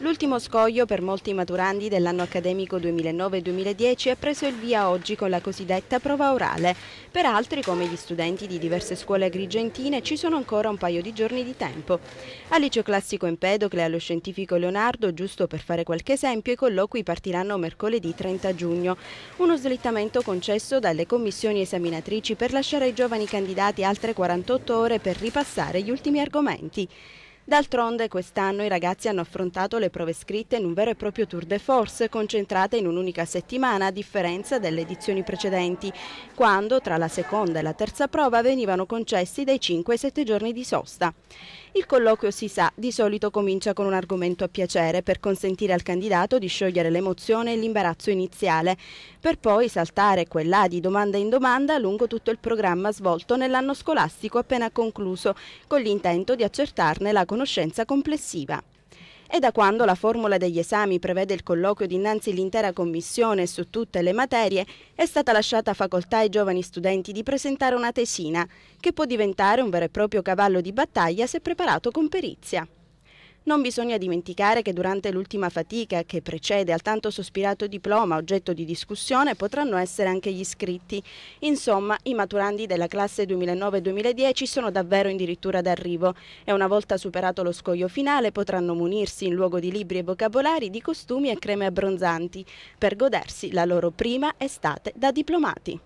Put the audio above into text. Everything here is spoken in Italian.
L'ultimo scoglio per molti maturandi dell'anno accademico 2009-2010 è preso il via oggi con la cosiddetta prova orale. Per altri, come gli studenti di diverse scuole agrigentine, ci sono ancora un paio di giorni di tempo. Al liceo classico Empedocle e allo scientifico Leonardo, giusto per fare qualche esempio, i colloqui partiranno mercoledì 30 giugno. Uno slittamento concesso dalle commissioni esaminatrici per lasciare ai giovani candidati altre 48 ore per ripassare gli ultimi argomenti. D'altronde quest'anno i ragazzi hanno affrontato le prove scritte in un vero e proprio tour de force concentrate in un'unica settimana a differenza delle edizioni precedenti, quando tra la seconda e la terza prova venivano concessi dai 5 ai 7 giorni di sosta. Il colloquio, si sa, di solito comincia con un argomento a piacere per consentire al candidato di sciogliere l'emozione e l'imbarazzo iniziale, per poi saltare quella di domanda in domanda lungo tutto il programma svolto nell'anno scolastico appena concluso, con l'intento di accertarne la condizione conoscenza complessiva. E da quando la formula degli esami prevede il colloquio dinanzi all'intera commissione su tutte le materie, è stata lasciata facoltà ai giovani studenti di presentare una tesina, che può diventare un vero e proprio cavallo di battaglia se preparato con perizia. Non bisogna dimenticare che durante l'ultima fatica che precede al tanto sospirato diploma oggetto di discussione potranno essere anche gli iscritti. Insomma, i maturandi della classe 2009-2010 sono davvero in dirittura d'arrivo e una volta superato lo scoglio finale potranno munirsi in luogo di libri e vocabolari di costumi e creme abbronzanti per godersi la loro prima estate da diplomati.